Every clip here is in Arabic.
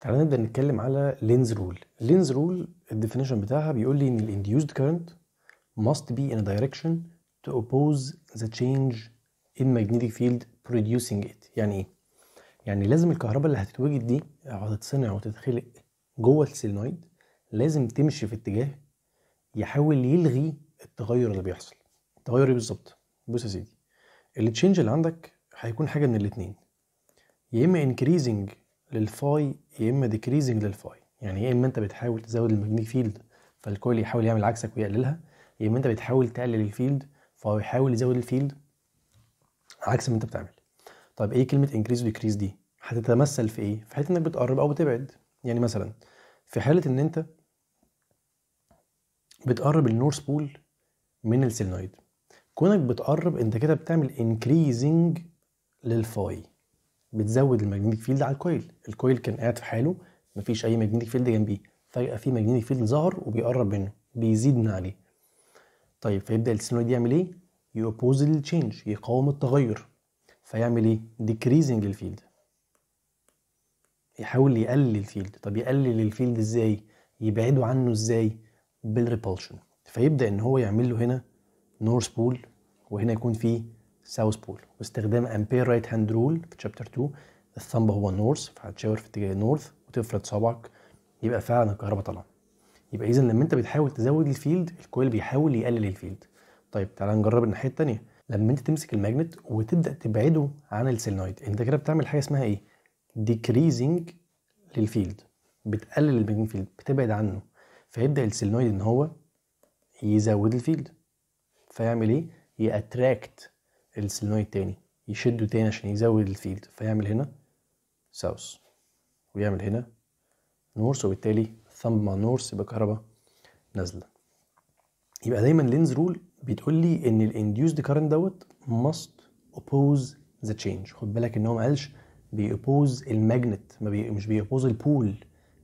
تعالى نبدا نتكلم على لينز رول لينز رول الديفينيشن بتاعها بيقول لي ان الانديوسد كارنت must be in a direction to oppose the change in magnetic field producing it يعني ايه يعني لازم الكهرباء اللي هتتوجد دي او هتتصنع وتتخلق جوه السيلينويد لازم تمشي في اتجاه يحاول يلغي التغير اللي بيحصل التغير ايه بالظبط بص يا سيدي التشينج اللي عندك هيكون حاجه من الاتنين يا اما increasing للفاي يا اما ديكريزنج للفاي يعني يا إيه؟ اما انت بتحاول تزود الماجنيك فيلد فالكويل يحاول يعمل عكسك ويقللها يا اما انت بتحاول تقلل الفيلد فهو يحاول يزود الفيلد عكس ما انت بتعمل طب ايه كلمه انكريز وديكريز دي هتتمثل في ايه في حته انك بتقرب او بتبعد يعني مثلا في حاله ان انت بتقرب النورث بول من السيلنويد كونك بتقرب انت كده بتعمل انكريزنج للفاي بتزود الماجنتيك فيلد على الكويل الكويل كان قاعد في حاله مفيش اي ماجنتيك فيلد جنبيه فجاه في ماجنتيك فيلد ظهر وبيقرب منه بيزيد من عليه طيب فيبدا السينويد يعمل ايه يوبوز التشينج يقاوم التغير فيعمل ايه ديكريزنج الفيلد يحاول يقلل الفيلد طب يقلل الفيلد ازاي يبعده عنه ازاي بالريبولشن فيبدا ان هو يعمل له هنا نورث بول وهنا يكون فيه ساوث بول واستخدام امبير رايت هاند رول في تشابتر 2 الثمب هو النورث فهتشاور في اتجاه النورث وتفرد صبعك يبقى فعلا الكهرباء طالعه يبقى اذا لما انت بتحاول تزود الفيلد الكويل بيحاول يقلل الفيلد طيب تعالى نجرب الناحيه الثانيه لما انت تمسك الماجنت وتبدا تبعده عن السيلنويد انت كده بتعمل حاجه اسمها ايه ديكريزنج للفيلد بتقلل الماجنت فيلد بتبعد عنه فيبدا السيلنويد ان هو يزود الفيلد فيعمل ايه ياتراكت السلنويد تاني يشده تاني عشان يزود الفيلد فيعمل هنا ساوث ويعمل هنا نورث وبالتالي ثم نورث يبقى كهرباء نازله يبقى دايما لينز رول بتقول لي ان الانديوسد كارنت دوت ماست اوبوز ذا تشينج خد بالك ان هو ما قالش اوبوز الماجنت ما بي... مش بيأبوز البول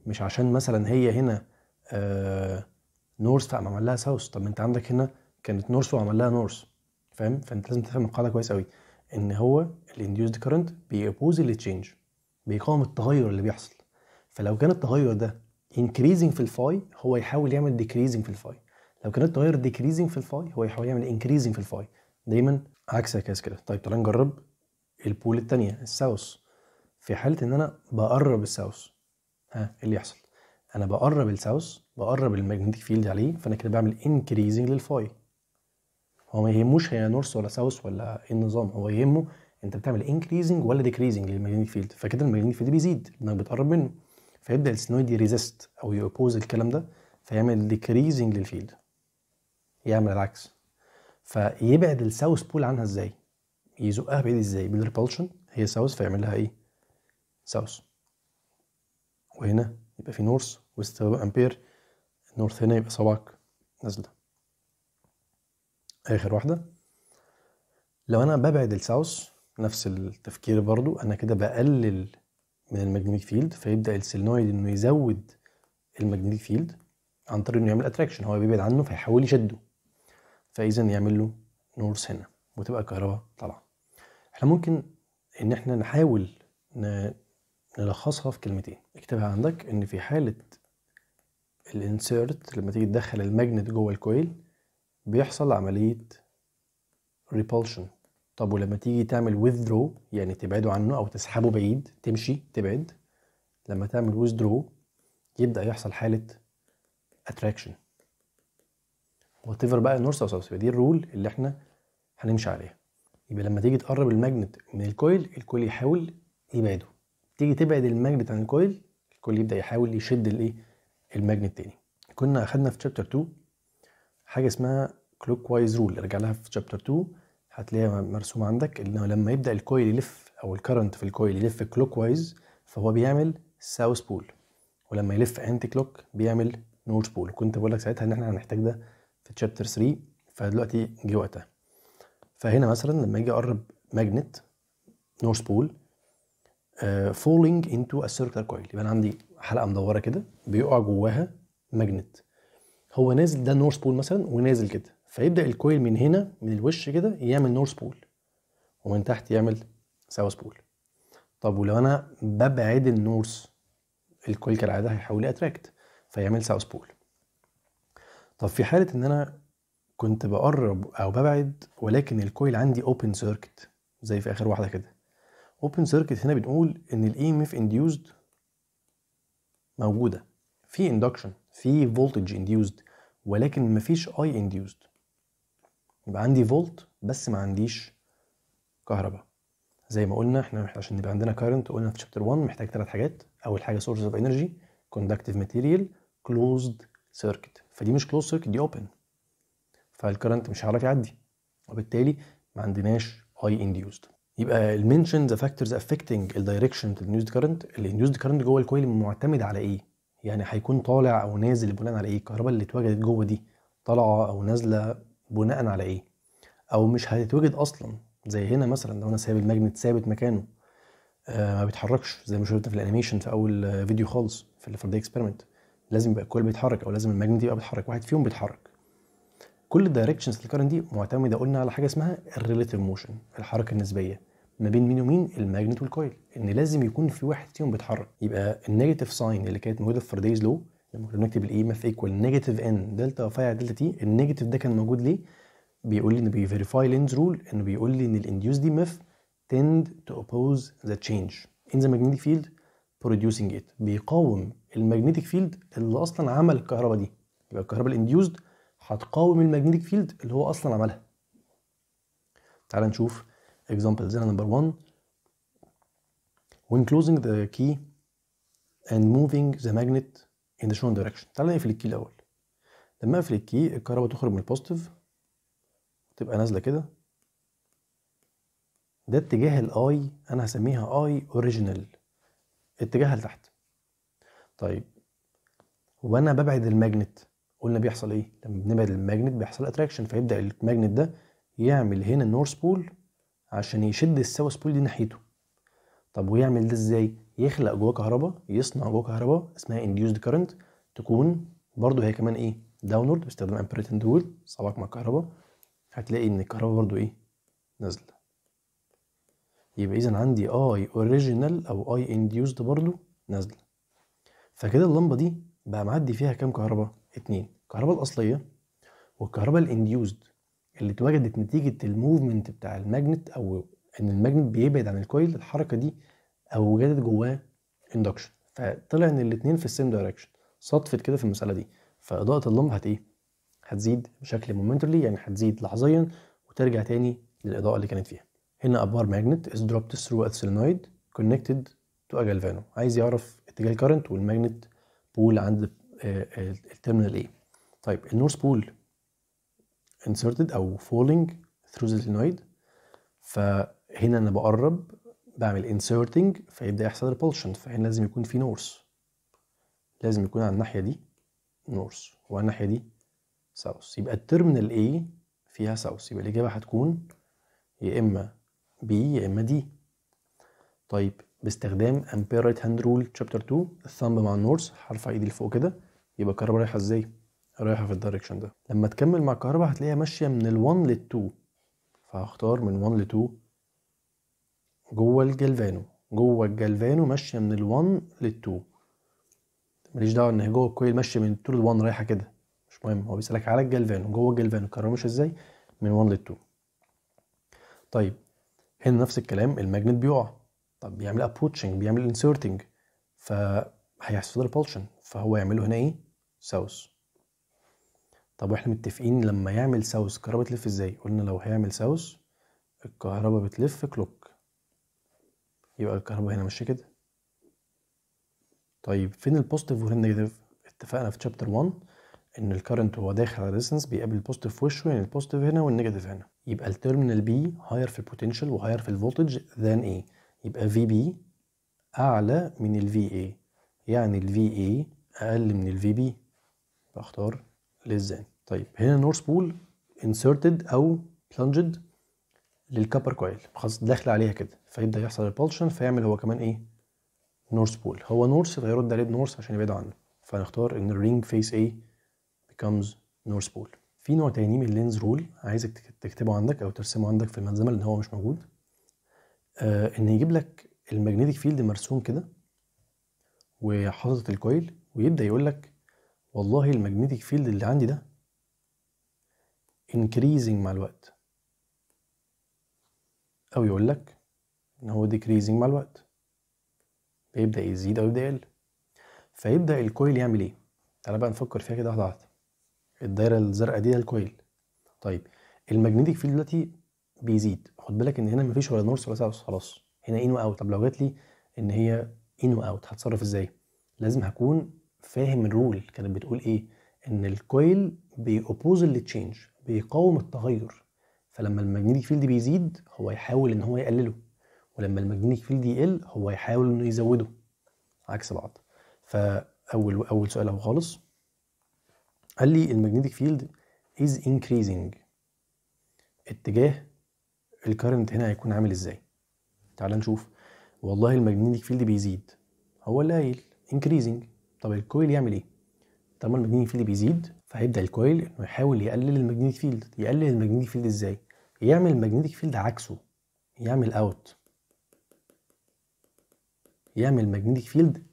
مش عشان مثلا هي هنا آه نورث فعمل لها ساوث طب ما انت عندك هنا كانت نورث وعمل لها نورث فاهم فانت لازم تفهم القاعده كويس قوي ان هو الانديوسد كرنت بيبوز التشينج بيقاوم التغير اللي بيحصل فلو كان التغير ده انكريزنج في الفاي هو يحاول يعمل ديكريزنج في الفاي لو كان التغير ديكريزنج في الفاي هو يحاول يعمل انكريزنج في الفاي دايما عكس عكاز كده طيب تعالى نجرب البول الثانيه الساوس في حاله ان انا بقرب الساوس ها ايه اللي يحصل انا بقرب الساوس بقرب الماجنتيك فيلد عليه فانا كده بعمل انكريزنج للفاي هو ما يهموش هي نورث ولا ساوث ولا ايه النظام هو يهمه انت بتعمل انكريزنج ولا ديكريزنج للماجنتيك فيلد فكده الماجنتيك فيلد بيزيد لانك بتقرب منه فيبدا السنويد يريزست او يوبوز الكلام ده فيعمل ديكريزنج للفيلد يعمل العكس فيبعد الساوث بول عنها ازاي يزقها بعيد ازاي بالريبولشن هي ساوث فيعمل لها ايه ساوث وهنا يبقى في نورث وست امبير نورث هنا يبقى صباعك نازله اخر واحده لو انا ببعد الساوث نفس التفكير برضو انا كده بقلل من الماجنتيك فيلد فيبدا السيلنويد انه يزود الماجنتيك فيلد عن طريق انه يعمل اتراكشن هو بيبعد عنه فيحاول يشده فاذا يعمل له نورس هنا وتبقى الكهرباء طالعه احنا ممكن ان احنا نحاول نلخصها في كلمتين اكتبها عندك ان في حاله الانسيرت لما تيجي تدخل الماجنت جوه الكويل بيحصل عملية repulsion طب ولما تيجي تعمل withdraw يعني تبعده عنه أو تسحبه بعيد تمشي تبعد لما تعمل withdraw يبدأ يحصل حالة attraction whatever بقى النورث أو ساوث دي الرول اللي احنا هنمشي عليها يبقى لما تيجي تقرب الماجنت من الكويل الكويل يحاول يبعده تيجي تبعد الماجنت عن الكويل الكويل يبدأ يحاول يشد الايه الماجنت تاني كنا أخدنا في تشابتر 2 حاجه اسمها كلوك وايز رول ارجع لها في شابتر 2 هتلاقيها مرسومه عندك انه لما يبدا الكويل يلف او الكرنت في الكويل يلف كلوك وايز فهو بيعمل ساوث بول ولما يلف انتي كلوك بيعمل نورث بول كنت بقول لك ساعتها ان احنا هنحتاج ده في تشابتر 3 فدلوقتي جه وقتها فهنا مثلا لما اجي اقرب ماجنت نورث بول فولينج انتو ا سيركلر كويل يبقى انا عندي حلقه مدوره كده بيقع جواها ماجنت هو نازل ده نورث بول مثلا ونازل كده فيبدا الكويل من هنا من الوش كده يعمل نورث بول ومن تحت يعمل ساوث بول طب ولو انا ببعد النورث الكويل كالعاده هيحاول اتراكت فيعمل ساوث بول طب في حاله ان انا كنت بقرب او ببعد ولكن الكويل عندي اوبن سيركت زي في اخر واحده كده اوبن سيركت هنا بنقول ان الاي ام اف انديوزد موجوده في اندكشن في فولتج انديوزد ولكن مفيش اي انديوزد يبقى عندي فولت بس ما عنديش كهرباء زي ما قلنا احنا عشان يبقى عندنا كارنت قلنا في شابتر 1 محتاج ثلاث حاجات اول حاجه سورس اوف انرجي كوندكتيف ماتيريال كلوزد سيركت فدي مش كلوز سيركت دي اوبن فالكرنت مش هيعرف يعدي وبالتالي ما عندناش اي انديوزد يبقى المنشن ذا فاكتورز افكتنج الدايركشن تو الانديوزد اللي الانديوزد كرنت جوه الكويل معتمد على ايه يعني هيكون طالع او نازل بناء على ايه الكهرباء اللي اتوجدت جوه دي طالعه او نازله بناء على ايه او مش هتتوجد اصلا زي هنا مثلا لو انا سايب الماجنت ثابت مكانه آه ما بيتحركش زي ما شفنا في الانيميشن في اول فيديو خالص في الفردي اكسبيرمنت لازم يبقى الكويل بيتحرك او لازم الماجنت يبقى بيتحرك واحد فيهم بيتحرك كل الدايركشنز للكرنت دي معتمده قلنا على حاجه اسمها الريليتيف موشن الحركه النسبيه ما بين مين ومين الماجنت والكويل ان لازم يكون في واحد فيهم بيتحرك يبقى النيجاتيف ساين اللي كانت موجوده في فرديز لو لما كنا بنكتب الاي ام اف ايكوال نيجاتيف ان دلتا فاي على دلتا تي النيجاتيف ده كان موجود ليه؟ بيقول لي ان بيفيريفاي لينز رول انه بيقول لي ان الانديوس دي مف تند تو اوبوز ذا تشينج ان ذا ماجنتيك فيلد producing it بيقاوم الماجنتيك فيلد اللي اصلا عمل الكهرباء دي يبقى الكهرباء الانديوسد هتقاوم الماجنتيك فيلد اللي هو اصلا عملها تعال نشوف Example 0 number 1 when closing the key and moving the magnet in the shown direction تعالى نقفل الكي الأول لما أقفل الكي الكهرباء تخرج من البوزيتيف تبقى نازلة كده ده اتجاه الاي أنا هسميها اي اوريجينال اتجاهها لتحت طيب وأنا ببعد الماجنت قلنا بيحصل ايه لما بنبعد الماجنت بيحصل اتراكشن فيبدأ الماجنت ده يعمل هنا النورث بول عشان يشد الساوث بول دي ناحيته طب ويعمل ده ازاي يخلق جواه كهرباء يصنع جواه كهرباء اسمها induced current تكون برضه هي كمان ايه داونورد باستخدام امبريتند وول صباك مع الكهرباء هتلاقي ان الكهرباء برضه ايه نازله يبقى اذا عندي اي اوريجينال او اي انديوزد برضه نازله فكده اللمبه دي بقى معدي فيها كام كهرباء اتنين الكهرباء الاصليه والكهرباء الانديوزد اللي اتوجدت نتيجه الموفمنت بتاع الماجنت او ان الماجنت بيبعد عن الكويل الحركه دي اوجدت جواه اندكشن فطلع ان الاثنين في السيم دايركشن صدفت كده في المساله دي فاضاءه اللمبة هت ايه هتزيد بشكل مومنتلي يعني هتزيد لحظيا وترجع تاني للاضاءه اللي كانت فيها هنا ابار ماجنت از دروبت ثرو السيلينويد كونكتد تو ا جالفانو عايز يعرف اتجاه الكرنت والماجنت بول عند آه، آه، التيرمينال ايه طيب النورث بول inserted او falling through the glenoid فهنا انا بقرب بعمل inserting فيبدا يحصل repulsion فهنا لازم يكون في نورس لازم يكون على الناحيه دي نورس وعلى الناحيه دي ساوث يبقى الترمينال A فيها ساوث يبقى الاجابه هتكون يا اما B يا اما D طيب باستخدام امبير رايت هاند رول تشابتر 2 الثامب مع النورس هرفع ايدي لفوق كده يبقى الكهرباء رايحه ازاي رايحه في الدايركشن ده لما تكمل مع الكهرباء هتلاقيها ماشيه من ال1 لل2 فهختار من 1 ل2 جوه الجلفانو جوه الجلفانو ماشيه من ال1 لل2 ماليش دعوه ان جوه الكويل ماشيه من 2 ل1 رايحه كده مش مهم هو بيسالك على الجلفانو جوه الجلفانو الكهرباء ماشيه ازاي من 1 لل2 طيب هنا نفس الكلام الماجنت بيقع طب بيعمل ابروتشنج بيعمل انسيرتنج فهيحصل ريبولشن فهو يعمله هنا ايه ساوث طب واحنا متفقين لما يعمل ساوث الكهرباء بتلف ازاي قلنا لو هيعمل ساوث الكهرباء بتلف كلوك يبقى الكهرباء هنا ماشي كده طيب فين البوزيتيف وفين النيجاتيف اتفقنا في شابتر 1 ان الكرنت وهو داخل على الريزنس بيقابل البوزيتيف في وشه يعني البوزيتيف هنا والنيجاتيف هنا يبقى التيرمينال بي هاير في البوتنشال وهاير في الفولتج ذان ايه يبقى في بي اعلى من الفي اي يعني الفي اي اقل من الفي بي فاختار للزان طيب هنا نورث بول انسرتد او بلانجد للكابر كويل خلاص داخل عليها كده فيبدا يحصل البولشن فيعمل هو كمان ايه نورث بول هو نورث فيرد عليه بنورث عشان يبعد عنه فنختار ان الرينج فيس ايه بيكمز نورث بول في نوع تاني من اللينز رول عايزك تكتبه عندك او ترسمه عندك في الملزمه لان هو مش موجود آه ان يجيب لك الماجنتيك فيلد مرسوم كده وحاطط الكويل ويبدا يقول لك والله الماجنتيك فيلد اللي عندي ده increasing مع الوقت أو يقول لك إن هو decreasing مع الوقت بيبدأ يزيد أو يبدأ يقل فيبدأ الكويل يعمل إيه؟ تعالى بقى نفكر فيها كده واحدة واحدة الدايرة الزرقاء دي ده الكويل طيب الماجنتيك فيلد دلوقتي بيزيد خد بالك إن هنا مفيش ولا نورث ولا ساوث خلاص هنا إن وأوت طب لو جات لي إن هي إن وأوت هتصرف إزاي؟ لازم هكون فاهم الرول كانت بتقول ايه ان الكويل بيأبوز التشينج بيقاوم التغير فلما الماجنتيك فيلد بيزيد هو يحاول ان هو يقلله ولما الماجنتيك فيلد يقل هو يحاول انه يزوده عكس بعض فاول اول سؤال اهو خالص قال لي الماجنتيك فيلد از increasing اتجاه الكرنت هنا هيكون عامل ازاي تعال نشوف والله الماجنتيك فيلد بيزيد هو اللي قايل increasing طب الكويل يعمل ايه؟ طالما المجنيتيك فيلد بيزيد فهيبدا الكويل انه يحاول يقلل المجنيتيك فيلد يقلل المجنيتيك فيلد ازاي؟ يعمل المجنيتيك فيلد عكسه يعمل اوت يعمل المجنيتيك فيلد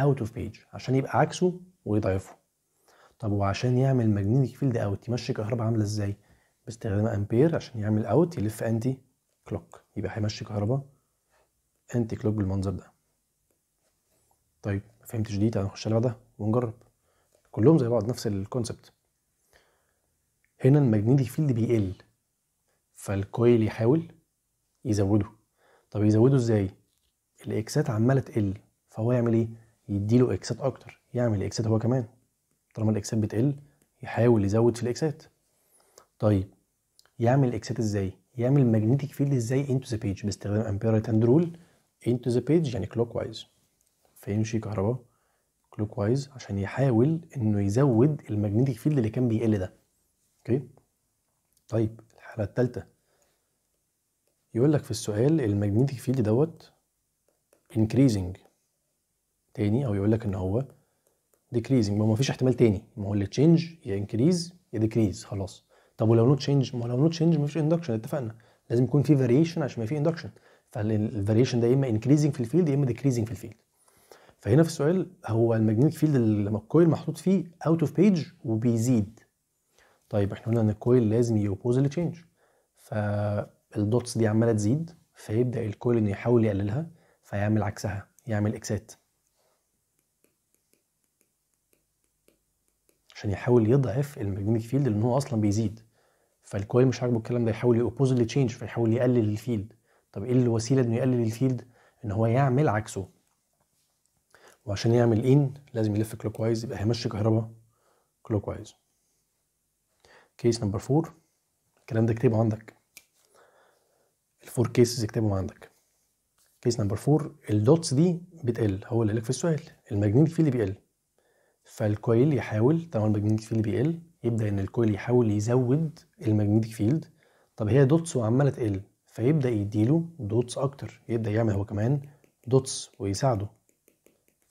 اوت اوف بيج عشان يبقى عكسه ويضعفه طب وعشان يعمل المجنيتيك فيلد اوت يمشي كهرباء عامله ازاي باستخدام امبير عشان يعمل اوت يلف انتي كلوك يبقى هيمشي كهرباء انتي كلوك بالمنظر ده طيب ما فهمتش دي تعالى نخش على ده ونجرب كلهم زي بعض نفس الكونسبت هنا الماجنيتيك فيلد بيقل فالكويل يحاول يزوده طب يزوده ازاي الاكسات عماله تقل فهو يعمل ايه يديله اكسات اكتر يعمل اكسات هو كمان طالما الاكسات بتقل يحاول يزود في الاكسات طيب يعمل الاكسات ازاي يعمل ماجنتيك فيلد ازاي انتو ذا بيج باستخدام امبير ريت رول انتو ذا بيج يعني كلوك وايز فيمشي كهرباء كلوك وايز عشان يحاول انه يزود الماجنتيك فيلد اللي كان بيقل ده اوكي طيب الحاله الثالثه يقول لك في السؤال الماجنتيك فيلد دوت انكريزنج تاني او يقول لك ان هو ديكريزنج ما هو مفيش احتمال تاني ما هو اللي تشينج يا انكريز يا ديكريز خلاص طب ولو نوت تشينج ما هو لو نوت تشينج مفيش اندكشن اتفقنا لازم يكون في فاريشن عشان ما في اندكشن فالفاريشن ده يا اما انكريزنج في الفيلد يا اما ديكريزنج في الفيلد فهنا في السؤال هو الماجنتيك فيلد لما الكويل محطوط فيه اوت اوف بيج وبيزيد طيب احنا قلنا ان الكويل لازم يوبوز التشينج فالدوتس دي عماله تزيد فيبدا الكويل انه يحاول يقللها فيعمل عكسها يعمل اكسات عشان يحاول يضعف الماجنتيك فيلد لان هو اصلا بيزيد فالكويل مش عاجبه الكلام ده يحاول يوبوز التشينج فيحاول يقلل الفيلد طب ايه الوسيله انه يقلل الفيلد ان هو يعمل عكسه وعشان يعمل ان لازم يلف كلوك وايز يبقى هيمشي كهرباء كلوك وايز كيس نمبر 4 الكلام ده اكتبه عندك الفور كيسز اكتبهم عندك كيس نمبر 4 الدوتس دي بتقل هو اللي لك في السؤال الماجنيت فيلد بيقل فالكويل يحاول طبعا الماجنيتيك فيلد بيقل يبدا ان الكويل يحاول يزود الماجنيتيك فيلد طب هي دوتس وعماله تقل فيبدا يديله دوتس اكتر يبدا يعمل هو كمان دوتس ويساعده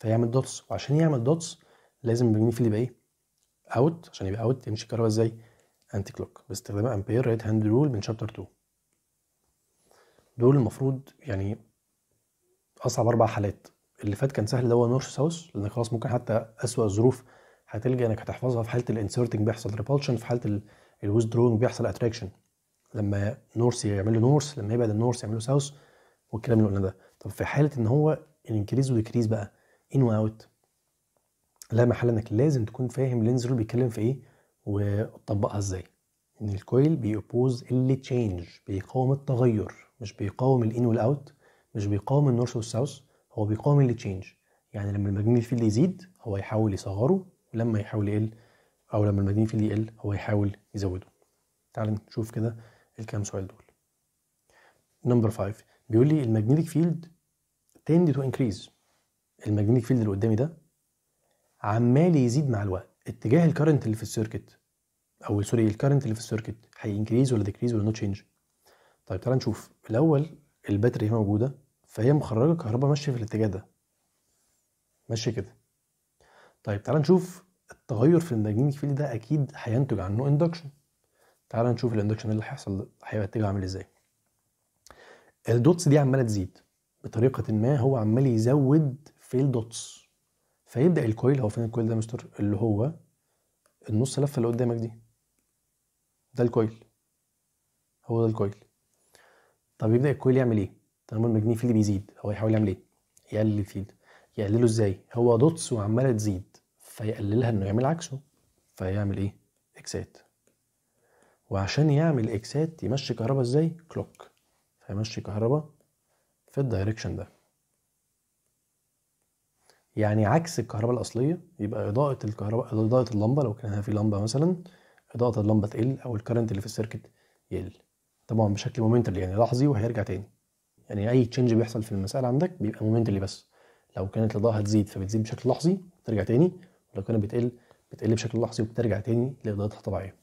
فيعمل دوتس وعشان يعمل دوتس لازم الماجنيفيل يبقى ايه اوت عشان يبقى اوت يمشي الكهرباء ازاي انتي كلوك باستخدام امبير رايت هاند رول من شابتر 2 دول المفروض يعني اصعب اربع حالات اللي فات كان سهل اللي هو نورث ساوث لان خلاص ممكن حتى اسوأ الظروف هتلجا انك هتحفظها في حاله الانسرتنج بيحصل ريبولشن في حاله دروينج بيحصل اتراكشن لما نورث يعمل له نورث لما يبعد النورث يعمل له ساوث والكلام اللي قلنا ده طب في حاله ان هو الانكريز وديكريز بقى ان واوت لا محل انك لازم تكون فاهم لينز رول بيتكلم في ايه وتطبقها ازاي ان الكويل بيبوز اللي تشينج بيقاوم التغير مش بيقاوم الان والاوت مش بيقاوم النورث والساوث هو بيقاوم اللي تشينج يعني لما الماجنيت فيلد يزيد هو يحاول يصغره ولما يحاول يقل او لما الماجنيت فيلد يقل هو يحاول يزوده تعال نشوف كده الكام سؤال دول نمبر 5 بيقول لي الماجنيتيك فيلد تند تو انكريز الماجنتيك فيلد اللي قدامي ده عمال يزيد مع الوقت اتجاه الكرنت اللي في السيركت او سوري الكرنت اللي في السيركت هينكريز ولا ديكريز ولا نو تشينج طيب تعالى نشوف الاول الباتري هي موجوده فهي مخرجه كهرباء ماشيه في الاتجاه ده ماشيه كده طيب تعالى نشوف التغير في الماجنتيك فيلد ده اكيد هينتج عنه اندكشن تعالى نشوف الاندكشن اللي هيحصل هيبقى اتجاهه عامل ازاي الدوتس دي عماله تزيد بطريقه ما هو عمال يزود في الدوتس فيبدا الكويل هو فين الكويل ده يا مستر اللي هو النص لفه اللي قدامك دي ده الكويل هو ده الكويل طب يبدا الكويل يعمل ايه طالما المجنيه فيلد بيزيد هو يحاول يعمل ايه يقلل الفيلد يقلله ازاي هو دوتس وعماله تزيد فيقللها انه يعمل عكسه فيعمل ايه اكسات وعشان يعمل اكسات يمشي كهرباء ازاي كلوك فيمشي كهرباء في الدايركشن ده يعني عكس الكهرباء الاصليه يبقى اضاءه الكهرباء اضاءه اللمبه لو كان في لمبه مثلا اضاءه اللمبه تقل او الكرنت اللي في السيركت يقل طبعا بشكل مومنتال يعني لحظي وهيرجع تاني يعني اي تشينج بيحصل في المساله عندك بيبقى مومنتال بس لو كانت الاضاءه هتزيد فبتزيد بشكل لحظي ترجع تاني ولو كانت بتقل بتقل بشكل لحظي وبترجع تاني لاضاءتها الطبيعيه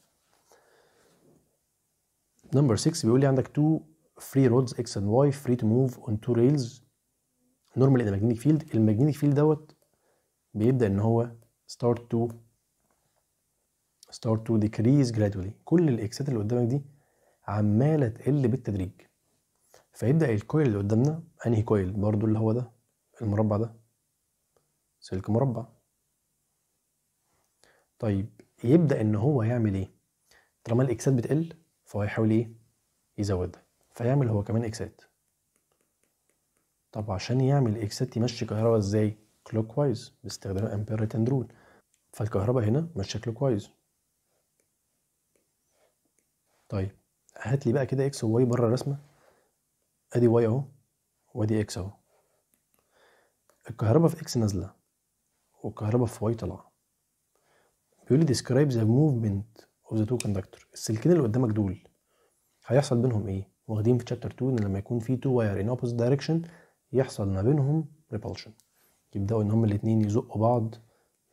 نمبر 6 بيقول لي عندك تو فري رودز اكس اند واي فري تو موف اون تو ريلز نورمال ان ماجنتيك فيلد الماجنتيك فيلد دوت بيبدا ان هو ستارت تو ستارت تو ديكريز جرادولي كل الاكسات اللي قدامك دي عماله تقل بالتدريج فيبدا الكويل اللي قدامنا انهي كويل برضو اللي هو ده المربع ده سلك مربع طيب يبدا ان هو يعمل ايه طالما الاكسات بتقل فهو يحاول ايه يزودها فيعمل هو كمان اكسات طب عشان يعمل اكسات يمشي كهرباء ازاي كلوك وايز باستخدام امبير ريتند رول فالكهرباء هنا ماشيه كلوك وايز طيب هات لي بقى كده اكس وواي بره الرسمه ادي واي اهو وادي اكس اهو الكهرباء في اكس نازله والكهرباء في واي طالعه بيقول لي ديسكرايب ذا موفمنت اوف ذا تو كوندكتور السلكين اللي قدامك دول هيحصل بينهم ايه واخدين في شابتر 2 ان لما يكون في تو واير ان اوبوزيت دايركشن يحصل ما بينهم ريبولشن يبداوا ان هما الاتنين يزقوا بعض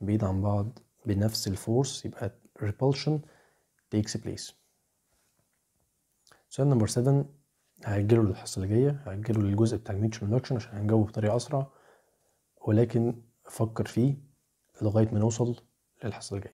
بعيد عن بعض بنفس الفورس يبقى ريبالشن تيكس بليس سؤال نمبر 7 هأجله للحصة اللي جاية هأجله للجزء بتاع الميتشل induction عشان هنجاوبه بطريقة أسرع ولكن فكر فيه لغاية ما نوصل للحصة اللي جاية